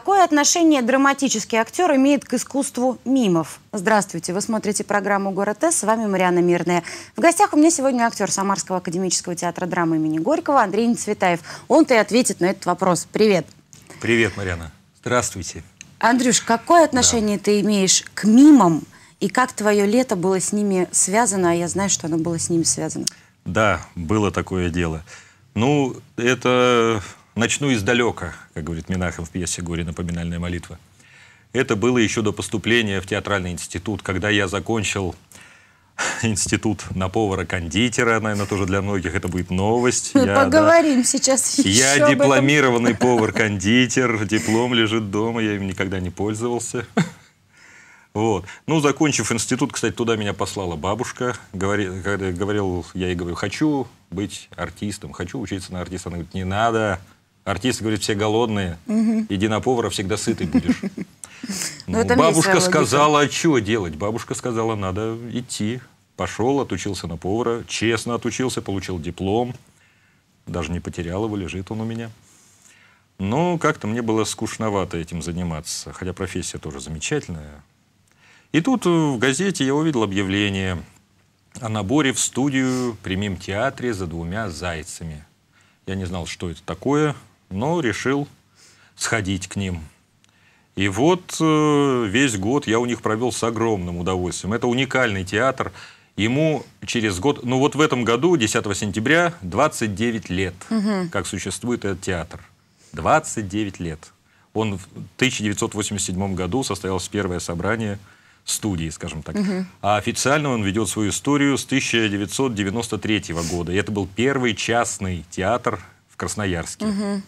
Какое отношение драматический актер имеет к искусству мимов? Здравствуйте, вы смотрите программу «Город С», с вами Мариана Мирная. В гостях у меня сегодня актер Самарского академического театра драмы имени Горького Андрей Нецветаев. Он-то и ответит на этот вопрос. Привет. Привет, Мариана. Здравствуйте. Андрюш, какое отношение да. ты имеешь к мимам и как твое лето было с ними связано? А я знаю, что оно было с ними связано. Да, было такое дело. Ну, это Начну издалека, как говорит Минахов в пьесе «Горе. напоминальная молитва». Это было еще до поступления в театральный институт, когда я закончил институт на повара-кондитера, наверное, тоже для многих это будет новость. Мы я, поговорим да, сейчас еще Я дипломированный повар-кондитер, диплом лежит дома, я им никогда не пользовался. Вот. Ну, закончив институт, кстати, туда меня послала бабушка. Говори, когда говорил, я ей говорю, хочу быть артистом, хочу учиться на артиста. Она говорит, не надо, Артисты говорят, все голодные, иди на повара, всегда сытый будешь. Ну, ну бабушка сказала, а что делать? Бабушка сказала, надо идти. Пошел, отучился на повара, честно отучился, получил диплом. Даже не потерял его, лежит он у меня. Но ну, как-то мне было скучновато этим заниматься, хотя профессия тоже замечательная. И тут э, в газете я увидел объявление о наборе в студию примим театре за двумя зайцами. Я не знал, что это такое, но ну, решил сходить к ним. И вот э, весь год я у них провел с огромным удовольствием. Это уникальный театр. Ему через год, ну вот в этом году, 10 сентября, 29 лет, угу. как существует этот театр. 29 лет. Он в 1987 году состоялось первое собрание студии, скажем так. Угу. А официально он ведет свою историю с 1993 года. И это был первый частный театр в Красноярске. Угу.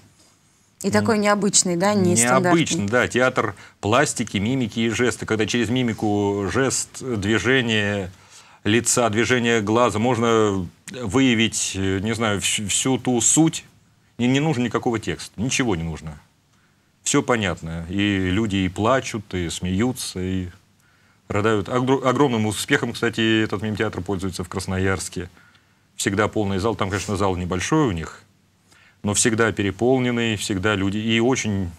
И такой необычный, да, не Необычный, да. Театр пластики, мимики и жесты. Когда через мимику жест, движение лица, движение глаза можно выявить, э, не знаю, всю, ту суть. И не нужен никакого текста, ничего не нужно. Все понятно. И люди и плачут, и смеются, и продают. Огромным успехом, кстати, этот мимтеатр пользуется в Красноярске. Всегда полный зал. Там, конечно, зал небольшой у них, но всегда переполненные всегда люди. И очень...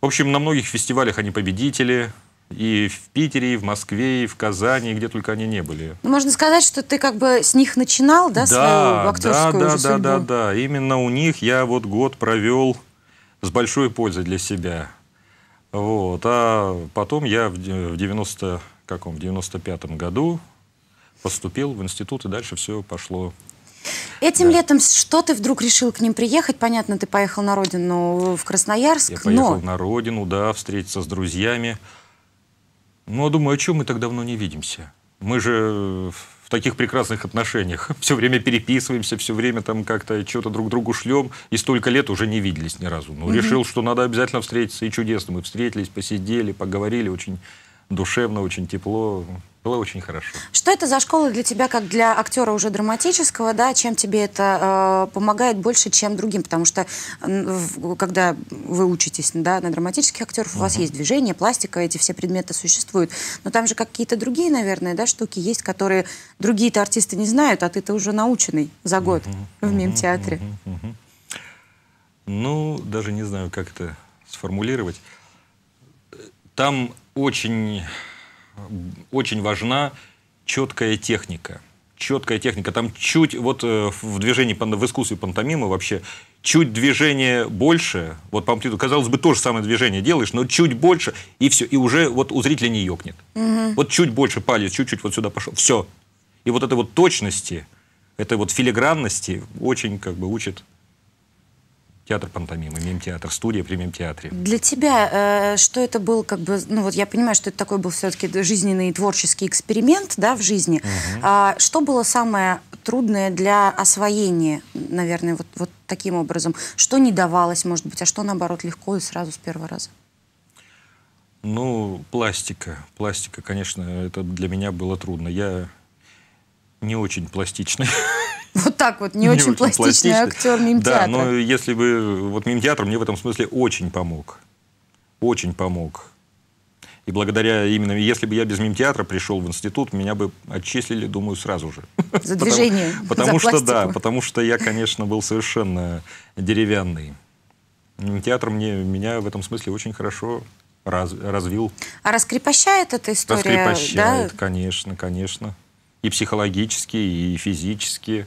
В общем, на многих фестивалях они победители, и в Питере, и в Москве, и в Казани, и где только они не были. Ну, можно сказать, что ты как бы с них начинал, да, да свою актерскую да, да, судьбу? да, да, да. Именно у них я вот год провел с большой пользой для себя. Вот. А потом я в 90 каком, в 95 году поступил в институт, и дальше все пошло Этим да. летом что ты вдруг решил к ним приехать? Понятно, ты поехал на родину в Красноярск. Я поехал но... на родину, да, встретиться с друзьями. Ну, а думаю, о чем мы так давно не видимся? Мы же в таких прекрасных отношениях. Все время переписываемся, все время там как-то что-то друг другу шлем. И столько лет уже не виделись ни разу. Но угу. решил, что надо обязательно встретиться. И чудесно мы встретились, посидели, поговорили. Очень душевно, очень тепло. Было очень хорошо. Что это за школа для тебя, как для актера уже драматического, да? Чем тебе это э, помогает больше, чем другим? Потому что э, когда вы учитесь, да, на драматических актеров, у вас есть движение, пластика, эти все предметы существуют. Но там же какие-то другие, наверное, да, штуки есть, которые другие-то артисты не знают, а ты-то уже наученный за год в мем театре. Ну, даже не знаю, как это сформулировать. Там очень очень важна четкая техника. Четкая техника. Там чуть, вот э, в движении, в искусстве пантомимы вообще, чуть движение больше, вот по амплитуду, казалось бы, то же самое движение делаешь, но чуть больше, и все, и уже вот у зрителя не ёкнет. Угу. Вот чуть больше палец, чуть-чуть вот сюда пошел, все. И вот этой вот точности, этой вот филигранности очень как бы учит театр пантомимы, имеем театр студия при театре. Для тебя э, что это был как бы, ну вот я понимаю, что это такой был все-таки жизненный творческий эксперимент, да, в жизни. Угу. А, что было самое трудное для освоения, наверное, вот, вот таким образом? Что не давалось, может быть, а что, наоборот, легко и сразу с первого раза? Ну, пластика. Пластика, конечно, это для меня было трудно. Я не очень пластичный. Вот так вот, не, не очень, пластичный, пластичный актер Минтеатра. Да, но если бы... Вот Минтеатр мне в этом смысле очень помог. Очень помог. И благодаря именно, если бы я без мимтеатра пришел в институт, меня бы отчислили, думаю, сразу же. За движение. Потому, потому за что, да, потому что я, конечно, был совершенно деревянный. Мимтеатр мне, меня в этом смысле очень хорошо раз, развил. А раскрепощает эта история? Раскрепощает, да? конечно, конечно. И психологически, и физически.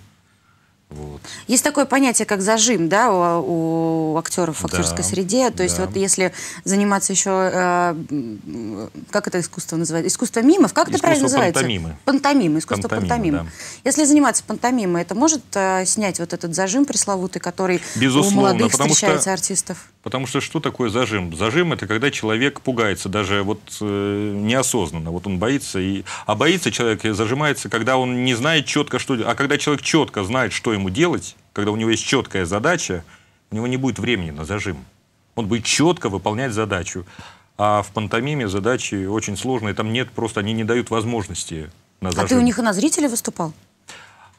Вот. Есть такое понятие, как зажим, да, у, у актеров в актерской да, среде. То да. есть вот если заниматься еще, э, как это искусство называется, искусство мимов, как искусство это правильно называется? Пантомимы. Пантомимы, искусство пантомимы. пантомимы. Да. Если заниматься пантомимой, это может э, снять вот этот зажим пресловутый, который Безусловно, у молодых встречается что... артистов? Потому что что такое зажим? Зажим – это когда человек пугается, даже вот э, неосознанно. Вот он боится. И... А боится человек и зажимается, когда он не знает четко, что... А когда человек четко знает, что ему делать, когда у него есть четкая задача, у него не будет времени на зажим. Он будет четко выполнять задачу. А в пантомиме задачи очень сложные, там нет, просто они не дают возможности на зажим. А ты у них и на зрителя выступал?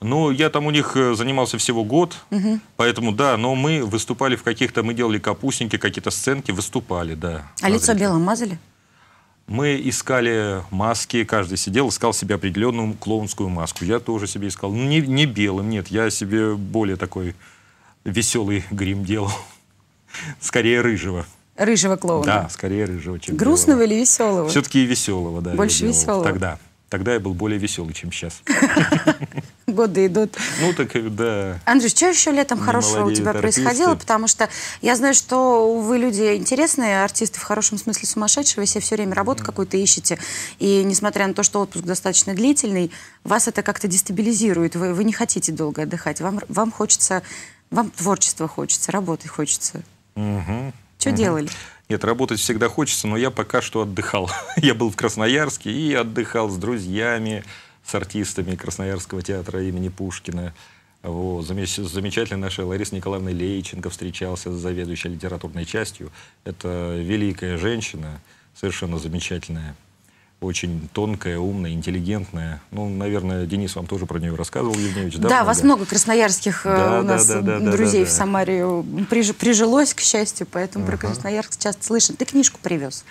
Ну, я там у них э, занимался всего год, угу. поэтому да, но мы выступали в каких-то, мы делали капустники, какие-то сценки, выступали, да. А лицо белым мазали? Мы искали маски, каждый сидел, искал себе определенную клоунскую маску. Я тоже себе искал. Ну, не, не белым, нет, я себе более такой веселый грим делал. Скорее рыжего. Рыжего клоуна? Да, скорее рыжего, чем Грустного белого. или веселого? Все-таки веселого, да. Больше веселого? Тогда. Тогда я был более веселый, чем сейчас. годы идут. Ну так, э, да. Андрюш, что еще летом Не хорошего молодец, у тебя артисты. происходило? Потому что я знаю, что вы люди интересные, артисты в хорошем смысле сумасшедшие, вы себе все время работу mm. какую-то ищете. И несмотря на то, что отпуск достаточно длительный, вас это как-то дестабилизирует. Вы, вы не хотите долго отдыхать. Вам, вам хочется, вам творчество хочется, работы хочется. Mm -hmm. Что Mm -hmm. делали? Нет, работать всегда хочется, но я пока что отдыхал. я был в Красноярске и отдыхал с друзьями, с артистами Красноярского театра имени Пушкина. Вот. Замечательная наша Лариса Николаевна Лейченко встречался с заведующей литературной частью. Это великая женщина, совершенно замечательная, очень тонкая, умная, интеллигентная. Ну, наверное, Денис вам тоже про нее рассказывал, Евгеньевич. Да, да много? вас много красноярских э, да, у нас да, да, да, друзей да, да, да. в Самаре приж, прижилось, к счастью, поэтому ага. про Красноярск часто слышно. Ты книжку привез.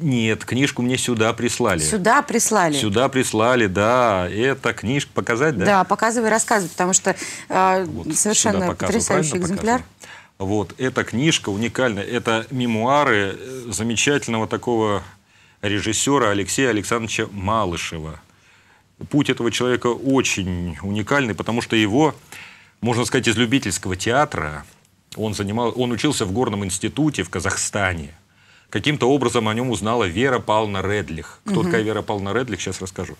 Нет, книжку мне сюда прислали. Сюда прислали? Сюда прислали, да. Это книжка. Показать, да? Да, показывай, рассказывай, потому что э, вот, совершенно потрясающий экземпляр. Показываю. Вот, эта книжка уникальная. Это мемуары э, замечательного такого режиссера Алексея Александровича Малышева. Путь этого человека очень уникальный, потому что его, можно сказать, из любительского театра, он, занимал, он учился в горном институте в Казахстане – Каким-то образом о нем узнала Вера Павловна Редлих. Кто угу. такая Вера Павловна Редлих, сейчас расскажу.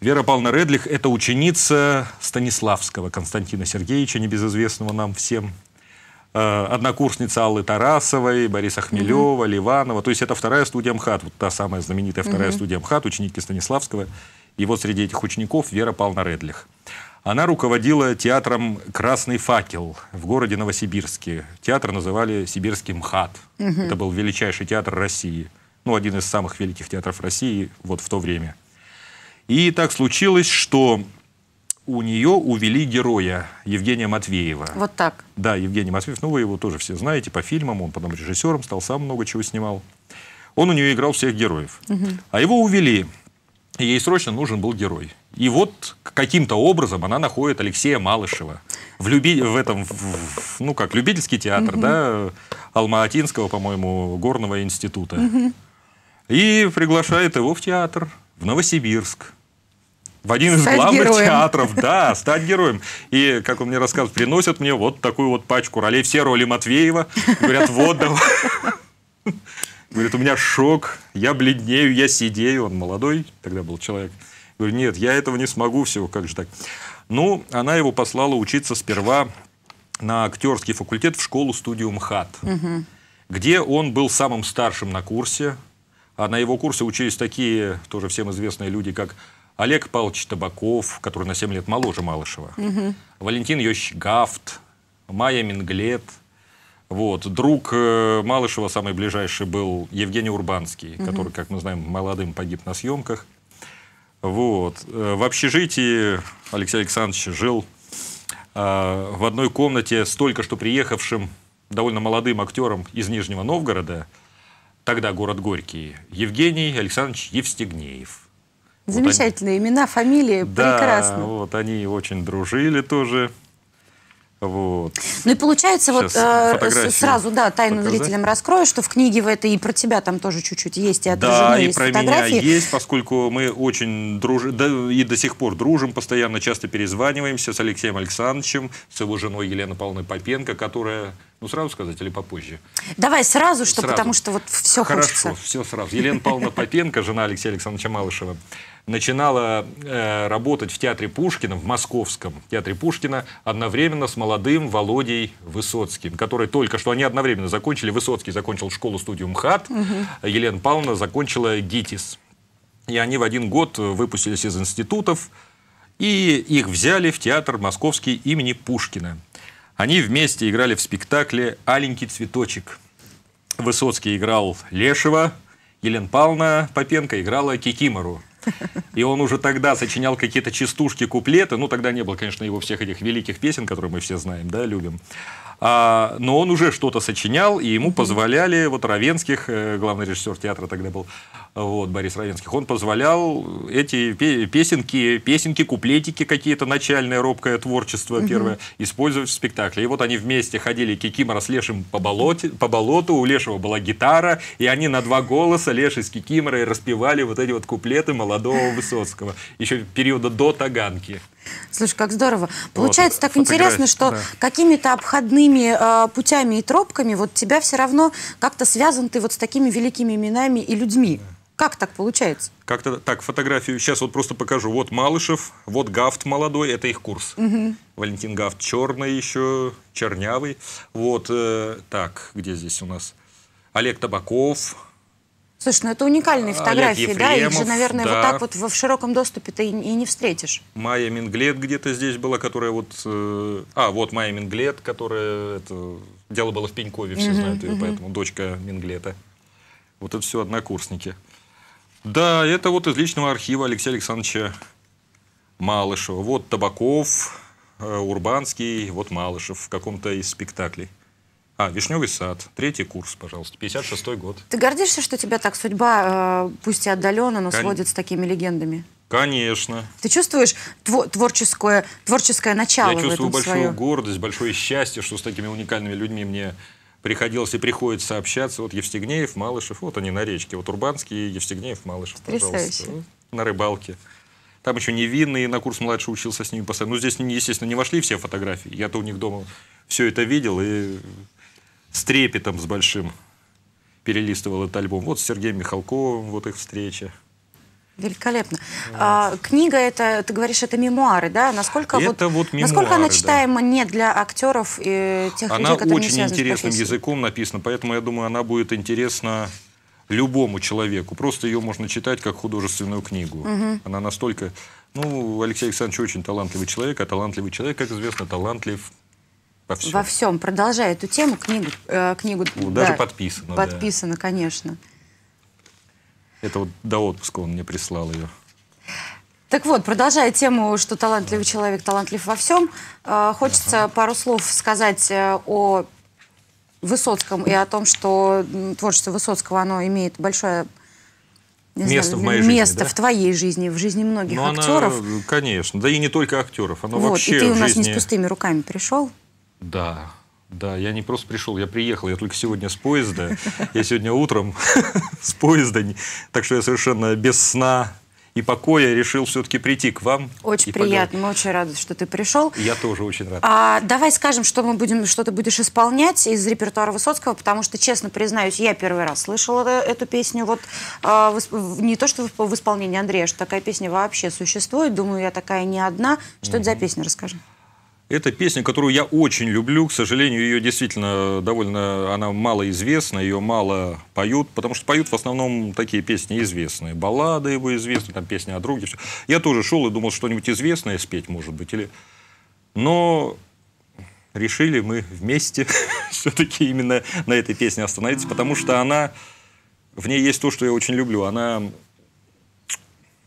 Вера Павловна Редлих – это ученица Станиславского Константина Сергеевича, небезызвестного нам всем. Э, однокурсница Аллы Тарасовой, Бориса Хмелева, угу. Ливанова. То есть это вторая студия МХАТ, вот та самая знаменитая вторая угу. студия МХАТ, ученики Станиславского. И вот среди этих учеников Вера Павловна Редлих. Она руководила театром «Красный факел» в городе Новосибирске. Театр называли «Сибирский МХАТ». Угу. Это был величайший театр России. Ну, один из самых великих театров России вот в то время. И так случилось, что у нее увели героя Евгения Матвеева. Вот так? Да, Евгений Матвеев. Ну, вы его тоже все знаете по фильмам. Он потом режиссером стал, сам много чего снимал. Он у нее играл всех героев. Угу. А его увели ей срочно нужен был герой. И вот каким-то образом она находит Алексея Малышева в, люби... в этом, в, в, ну как, любительский театр, угу. да, Алма-Атинского, по-моему, горного института. Угу. И приглашает его в театр, в Новосибирск. В один стать из главных героем. театров, да, стать героем. И, как он мне рассказывает, приносят мне вот такую вот пачку ролей все роли Матвеева. Говорят, вот, давай. Говорит, у меня шок, я бледнею, я сидею. Он молодой, тогда был человек. Говорю, нет, я этого не смогу, всего, как же так. Ну, она его послала учиться сперва на актерский факультет в школу-студию МХАТ, угу. где он был самым старшим на курсе. А на его курсе учились такие, тоже всем известные люди, как Олег Павлович Табаков, который на 7 лет моложе Малышева, угу. Валентин Йощ Гафт, Майя Минглет – вот. Друг э, Малышева, самый ближайший, был Евгений Урбанский, угу. который, как мы знаем, молодым погиб на съемках. Вот. Э, в общежитии Алексей Александрович жил э, в одной комнате с только что приехавшим довольно молодым актером из Нижнего Новгорода, тогда город Горький, Евгений Александрович Евстигнеев. Замечательные вот они... имена, фамилии, да, прекрасно. вот они очень дружили тоже. Вот. Ну и получается, вот э, сразу, да, тайну показать. зрителям раскрою, что в книге в этой и про тебя там тоже чуть-чуть есть, и отражены да, и есть про фотографии. меня есть, поскольку мы очень дружим, да, и до сих пор дружим, постоянно часто перезваниваемся с Алексеем Александровичем, с его женой Еленой Павловной Попенко, которая ну, сразу сказать или попозже? Давай сразу, что, сразу. потому что вот все Хорошо, хочется. все сразу. Елена Павловна Попенко, жена Алексея Александровича Малышева, начинала э, работать в театре Пушкина, в московском театре Пушкина, одновременно с молодым Володей Высоцким, который только что, они одновременно закончили, Высоцкий закончил школу-студию МХАТ, угу. Елена Павловна закончила ГИТИС. И они в один год выпустились из институтов, и их взяли в театр московский имени Пушкина. Они вместе играли в спектакле «Аленький цветочек». Высоцкий играл Лешева Елена Павловна Попенко играла Кикимору. И он уже тогда сочинял какие-то частушки, куплеты. Ну, тогда не было, конечно, его всех этих великих песен, которые мы все знаем, да, любим а, но он уже что-то сочинял, и ему позволяли, вот Равенских, э, главный режиссер театра тогда был, вот, Борис Равенских, он позволял эти песенки, песенки, куплетики какие-то, начальное робкое творчество первое, угу. использовать в спектакле. И вот они вместе ходили Кикимора с Лешим по, болоте, по болоту, у Лешего была гитара, и они на два голоса, Леший с Кикиморой, распевали вот эти вот куплеты молодого Высоцкого, еще периода до Таганки. Слушай, как здорово. Получается вот, так интересно, что да. какими-то обходными э, путями и тропками вот тебя все равно как-то связан ты вот с такими великими именами и людьми. Как так получается? Как-то так, фотографию сейчас вот просто покажу. Вот Малышев, вот Гафт молодой, это их курс. Угу. Валентин Гафт черный еще, чернявый. Вот э, так, где здесь у нас? Олег Табаков, Слушай, ну это уникальные а, фотографии, Ефремов, да? Их же, наверное, да. вот так вот в широком доступе ты и, и не встретишь. Майя Минглет где-то здесь была, которая вот... Э, а, вот Майя Минглет, которая... Это, дело было в Пенькове, все знают ее, поэтому дочка Минглета. Вот это все однокурсники. Да, это вот из личного архива Алексея Александровича Малышева. Вот Табаков, э, Урбанский, вот Малышев в каком-то из спектаклей. А, «Вишневый сад», третий курс, пожалуйста, 56-й год. Ты гордишься, что тебя так судьба, э, пусть и отдаленно, но Кон... сводит с такими легендами? Конечно. Ты чувствуешь твор творческое, творческое начало? Я чувствую большую свое? гордость, большое счастье, что с такими уникальными людьми мне приходилось и приходится общаться. Вот Евстигнеев, Малышев, вот они на речке. Вот Урбанский, Евстигнеев, Малышев, Потрясающе. пожалуйста. На рыбалке. Там еще невинный, на курс младше учился с ними постоянно. Ну, здесь, естественно, не вошли все фотографии. Я-то у них дома все это видел и с трепетом, с большим перелистывал этот альбом. Вот с Сергеем Михалковым, вот их встреча. Великолепно. Вот. А, книга это, ты говоришь, это мемуары, да? Насколько это вот, вот мемуары, насколько она читаема да. не для актеров и тех она людей, которые очень не связаны интересным с профессией. языком написана, поэтому я думаю, она будет интересна любому человеку. Просто ее можно читать как художественную книгу. Угу. Она настолько, ну, Алексей Александрович очень талантливый человек, а талантливый человек, как известно, талантлив во всем. Во всем. Продолжая эту тему, книгу... Э, книгу ну, даже да, подписано. Подписано, да. конечно. Это вот до отпуска он мне прислал ее. Так вот, продолжая тему, что талантливый человек талантлив во всем, э, хочется ага. пару слов сказать э, о Высоцком и о том, что творчество Высоцкого, оно имеет большое место знаю, в моей место жизни, да? в твоей жизни, в жизни многих Но ну, актеров. Она, конечно, да и не только актеров, оно вот, вообще. И ты у нас жизни... не с пустыми руками пришел. Да, да, я не просто пришел, я приехал, я только сегодня с поезда, я сегодня утром с поезда, так что я совершенно без сна и покоя решил все-таки прийти к вам. Очень приятно, поговорить. мы очень рады, что ты пришел. Я тоже очень рад. А, давай скажем, что мы будем, что ты будешь исполнять из репертуара Высоцкого, потому что, честно признаюсь, я первый раз слышала э, эту песню. Вот а, в, не то, что в, в исполнении Андрея, что такая песня вообще существует. Думаю, я такая не одна. Что угу. это за песня, расскажи. Это песня, которую я очень люблю. К сожалению, ее действительно довольно... Она мало известна, ее мало поют, потому что поют в основном такие песни известные. Баллады его известны, там песни о друге. Все. Я тоже шел и думал, что-нибудь известное спеть, может быть. Или... Но решили мы вместе все-таки именно на этой песне остановиться, потому что она... В ней есть то, что я очень люблю. Она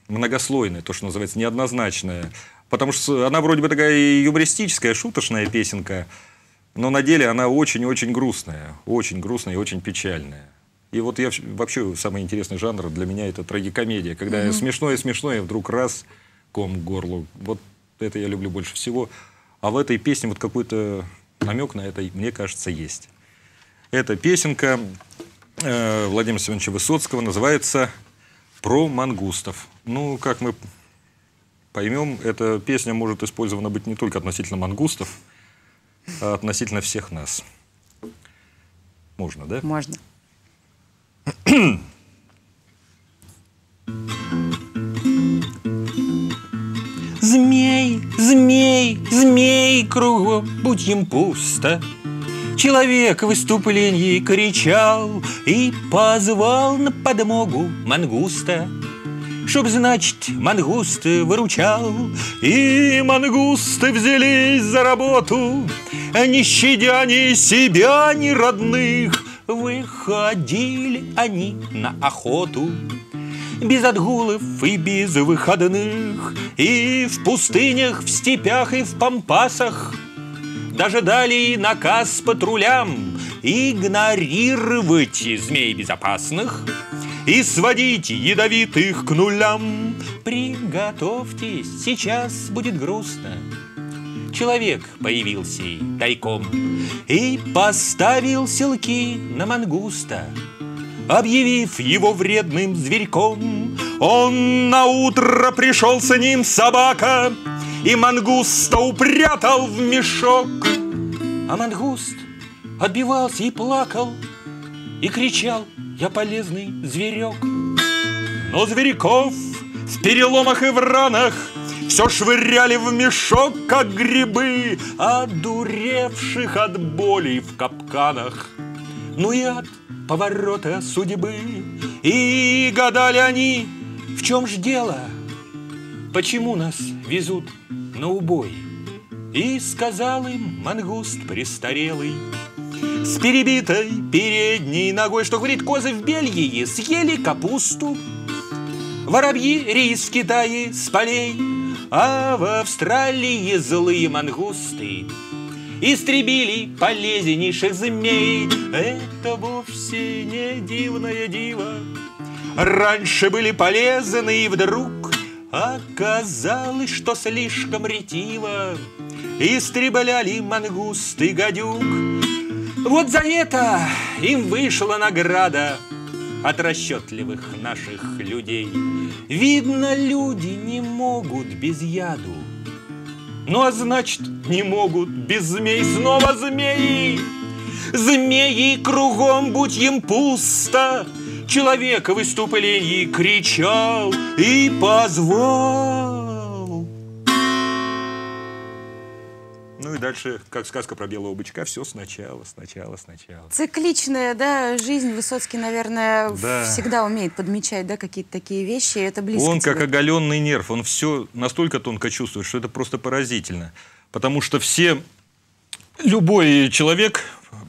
многослойная, то, что называется, неоднозначная. Потому что она вроде бы такая юмористическая, шуточная песенка, но на деле она очень-очень грустная, очень грустная и очень печальная. И вот я вообще самый интересный жанр для меня это трагикомедия, когда mm-hmm. смешное смешное вдруг раз ком к горлу. Вот это я люблю больше всего. А в этой песне вот какой-то намек на это, мне кажется, есть. Эта песенка э, Владимира Семеновича Высоцкого называется «Про мангустов». Ну, как мы поймем, эта песня может использована быть не только относительно мангустов, а относительно всех нас. Можно, да? Можно. Змей, змей, змей, кругом будь им пусто. Человек в выступлении кричал и позвал на подмогу мангуста чтоб, значит, мангусты выручал. И мангусты взялись за работу, не щадя ни себя, ни родных. Выходили они на охоту без отгулов и без выходных, И в пустынях, в степях и в пампасах Даже дали наказ патрулям Игнорировать змей безопасных — и сводить ядовитых к нулям. Приготовьтесь, сейчас будет грустно. Человек появился тайком И поставил селки на мангуста объявив его вредным зверьком. Он на утро пришел с ним собака, и мангуста упрятал в мешок. А мангуст отбивался и плакал, и кричал, я полезный зверек. Но зверяков в переломах и в ранах все швыряли в мешок, как грибы, одуревших от болей в капканах. Ну и от поворота судьбы. И гадали они, в чем ж дело, почему нас везут на убой. И сказал им мангуст престарелый, с перебитой передней ногой, что говорит, козы в Бельгии съели капусту, Воробьи рис в Китае с полей, а в Австралии злые мангусты Истребили полезнейших змей Это вовсе не дивное диво Раньше были полезны и вдруг Оказалось, что слишком ретиво Истребляли мангусты гадюк вот за это им вышла награда от расчетливых наших людей. Видно, люди не могут без яду. Ну а значит, не могут без змей снова змеи. Змеи кругом, будь им пусто, Человек в выступлении кричал и позвал. и дальше, как сказка про белого бычка, все сначала, сначала, сначала. Цикличная, да, жизнь Высоцкий, наверное, да. всегда умеет подмечать, да, какие-то такие вещи, это близко. Он тебе. как оголенный нерв, он все настолько тонко чувствует, что это просто поразительно. Потому что все, любой человек,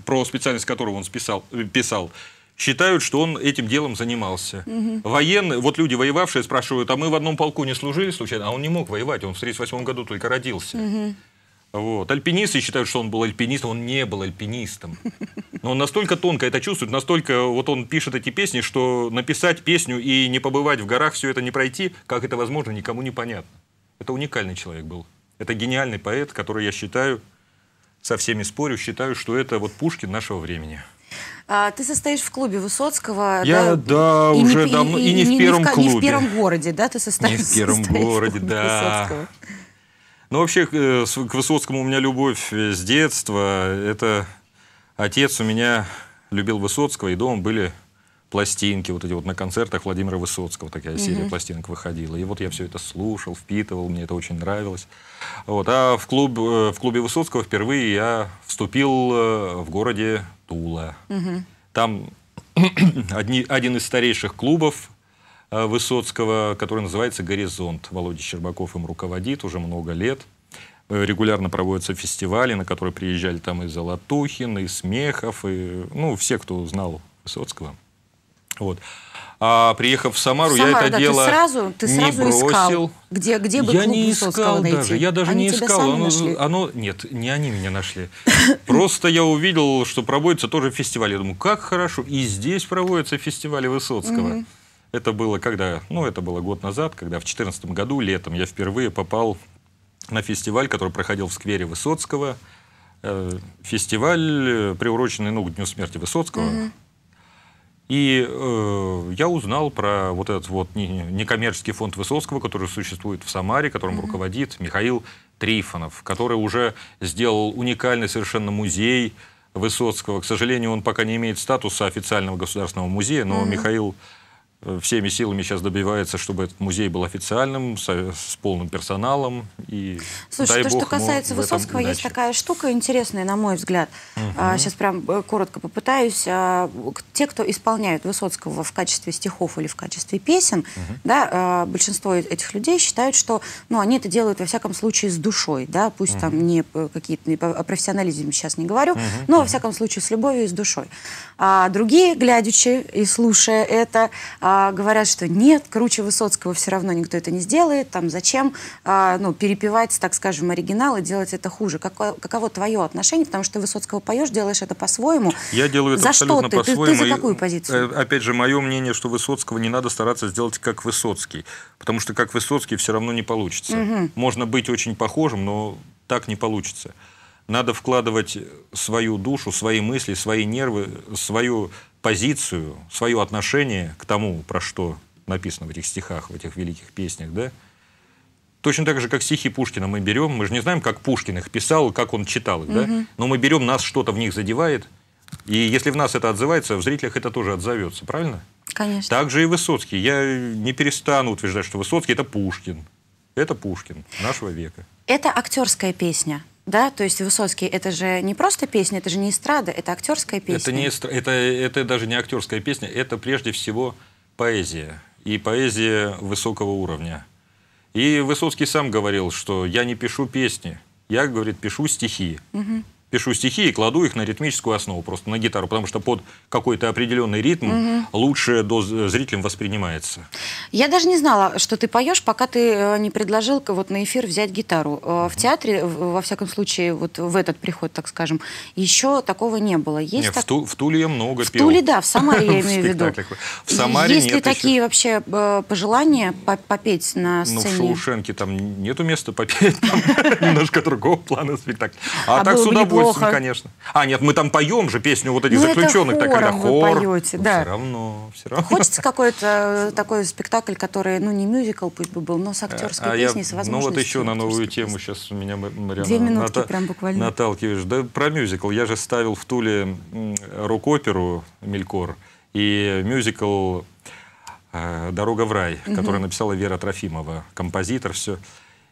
про специальность которого он списал, писал, считают, что он этим делом занимался. Угу. Военные, вот люди воевавшие спрашивают, а мы в одном полку не служили случайно? А он не мог воевать, он в 1938 году только родился. Угу. Вот. Альпинисты считают, что он был альпинистом, он не был альпинистом. Но он настолько тонко это чувствует, настолько вот он пишет эти песни, что написать песню и не побывать в горах, все это не пройти, как это возможно, никому не понятно. Это уникальный человек был. Это гениальный поэт, который я считаю, со всеми спорю, считаю, что это вот Пушкин нашего времени. А, ты состоишь в клубе Высоцкого. Я, да, да и уже не, давно, и, и, и не в первом не в, клубе. Не в первом городе, да, ты состоишь? Не в первом состоишь городе, в да. Высоцкого. Ну, вообще, э, к Высоцкому у меня любовь э, с детства. Это отец у меня любил Высоцкого, и дома были пластинки, вот эти вот на концертах Владимира Высоцкого такая серия mm -hmm. пластинок выходила. И вот я все это слушал, впитывал, мне это очень нравилось. Вот. А в, клуб, э, в клубе Высоцкого впервые я вступил в городе Тула. Mm -hmm. Там одни, один из старейших клубов Э, Высоцкого, который называется «Горизонт». Володя Щербаков им руководит уже много лет. Э, регулярно проводятся фестивали, на которые приезжали там и Золотухин, и Смехов, и, ну, все, кто знал Высоцкого. Вот. А приехав в Самару, в я это да, дело ты сразу, ты сразу не бросил. Искал, где, где бы я не искал найти? даже, я даже они не искал. Оно, оно, нет, не они меня нашли. Просто я увидел, что проводится тоже фестиваль. Я думаю, как хорошо, и здесь проводятся фестивали Высоцкого. Это было когда, ну, это было год назад, когда в 2014 году летом я впервые попал на фестиваль, который проходил в сквере Высоцкого. Э, фестиваль, э, приуроченный ну, к Дню смерти Высоцкого. Mm -hmm. И э, я узнал про вот этот вот некоммерческий фонд Высоцкого, который существует в Самаре, которым mm -hmm. руководит Михаил Трифонов, который уже сделал уникальный совершенно музей Высоцкого. К сожалению, он пока не имеет статуса официального государственного музея, но mm -hmm. Михаил Э, всеми силами сейчас добивается, чтобы этот музей был официальным, со, с полным персоналом. И, Слушай, то, бог, что касается Высоцкого, есть такая штука интересная, на мой взгляд. Угу. А, сейчас прям э, коротко попытаюсь. А, те, кто исполняют Высоцкого в качестве стихов или в качестве песен, угу. да, а, большинство э, этих людей считают, что ну, они это делают, во всяком случае, с душой. Да? Пусть угу. там не какие-то... О профессионализме сейчас не говорю, угу. но, во всяком случае, с любовью и с душой. А другие, глядячи и слушая это... А, а говорят, что нет, круче Высоцкого все равно никто это не сделает, там зачем а, ну, перепевать, так скажем, оригинал и делать это хуже. Какое, каково твое отношение? Потому что Высоцкого поешь, делаешь это по-своему. Я делаю это за абсолютно что ты? по-своему. Ты, ты за какую позицию? Э, опять же, мое мнение, что Высоцкого не надо стараться сделать как Высоцкий, потому что как Высоцкий все равно не получится. Угу. Можно быть очень похожим, но так не получится. Надо вкладывать свою душу, свои мысли, свои нервы, свою позицию, свое отношение к тому, про что написано в этих стихах, в этих великих песнях, да? Точно так же, как стихи Пушкина мы берем, мы же не знаем, как Пушкин их писал, как он читал их, угу. да? Но мы берем, нас что-то в них задевает, и если в нас это отзывается, в зрителях это тоже отзовется, правильно? Конечно. Так же и Высоцкий. Я не перестану утверждать, что Высоцкий – это Пушкин. Это Пушкин нашего века. Это актерская песня. Да, то есть Высоцкий это же не просто песня, это же не эстрада, это актерская песня. Это, не эстр... это, это даже не актерская песня, это прежде всего поэзия. И поэзия высокого уровня. И Высоцкий сам говорил, что я не пишу песни, я, говорит, пишу стихи. Угу пишу стихи и кладу их на ритмическую основу, просто на гитару, потому что под какой-то определенный ритм угу. лучше зрителям воспринимается. Я даже не знала, что ты поешь, пока ты э, не предложил вот на эфир взять гитару. Э, в театре, во всяком случае, вот в этот приход, так скажем, еще такого не было. Есть нет, так... в, Ту, в Туле я много в пел. В Туле, да, в Самаре я имею в виду. В Самаре Есть ли такие вообще э, пожелания попеть на сцене? Ну, в Шоушенке там нету места попеть, немножко другого плана спектакль. А, а так с удовольствием плохо. конечно. А, нет, мы там поем же песню вот этих ну, заключенных. Это хором так, когда хор. поете, ну, да. Все равно, все равно. Хочется какой-то э, такой спектакль, который, ну, не мюзикл пусть бы был, но с актерской а, а песней, я, с возможностью. Ну, вот еще на новую тему песни. сейчас меня, Марьяна, Две минутки ната... прям буквально. наталкиваешь. Да, про мюзикл. Я же ставил в Туле рок-оперу «Мелькор» и мюзикл э, «Дорога в рай», угу. который написала Вера Трофимова, композитор, все.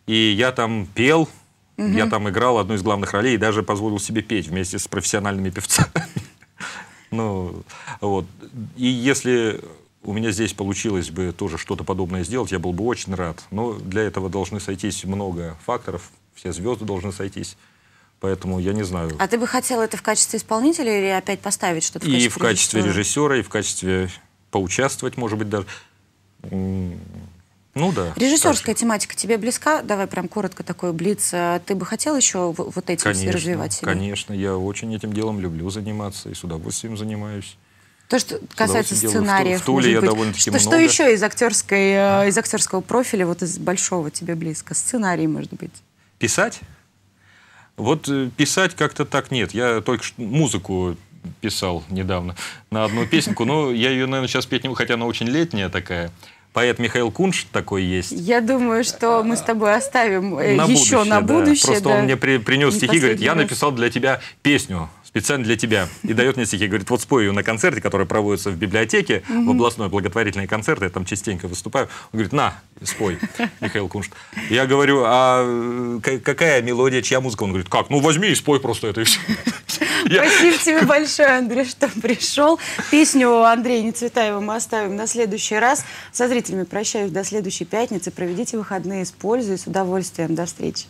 И я там пел, Угу. Я там играл одну из главных ролей и даже позволил себе петь вместе с профессиональными певцами. ну, вот. И если у меня здесь получилось бы тоже что-то подобное сделать, я был бы очень рад. Но для этого должны сойтись много факторов, все звезды должны сойтись. Поэтому я не знаю. А ты бы хотел это в качестве исполнителя или опять поставить что-то? В качестве? и в качестве режиссера, и в качестве поучаствовать, может быть, даже. Ну да. Режиссерская хорошо. тематика тебе близка? Давай прям коротко такой блиц. А ты бы хотел еще вот этим конечно, развивать себя? Конечно, я очень этим делом люблю заниматься и с удовольствием занимаюсь. То, что касается сценариев, в, в Туле я довольно-таки что, много. Что еще из, актерской, а. из актерского профиля, вот из большого тебе близко? Сценарий, может быть? Писать? Вот э, писать как-то так нет. Я только музыку писал недавно на одну песенку, но я ее, наверное, сейчас петь не буду, хотя она очень летняя такая поэт Михаил Кунш такой есть. Я думаю, что а, мы с тобой оставим э, на еще будущее, на будущее. Просто да. он мне при, принес стихи, говорит, я написал для тебя песню специально для тебя. И дает мне стихи, говорит, вот спой ее на концерте, который проводится в библиотеке, в областной благотворительный концерт, я там частенько выступаю. Он говорит, на, спой, Михаил Куншт. Я говорю, а э, какая мелодия, чья музыка? Он говорит, как, ну возьми и спой просто это Спасибо тебе большое, Андрей, что пришел. Песню Андрея Нецветаева мы оставим на следующий раз. Со зрителями прощаюсь до следующей пятницы. Проведите выходные с пользой и с удовольствием. До встречи.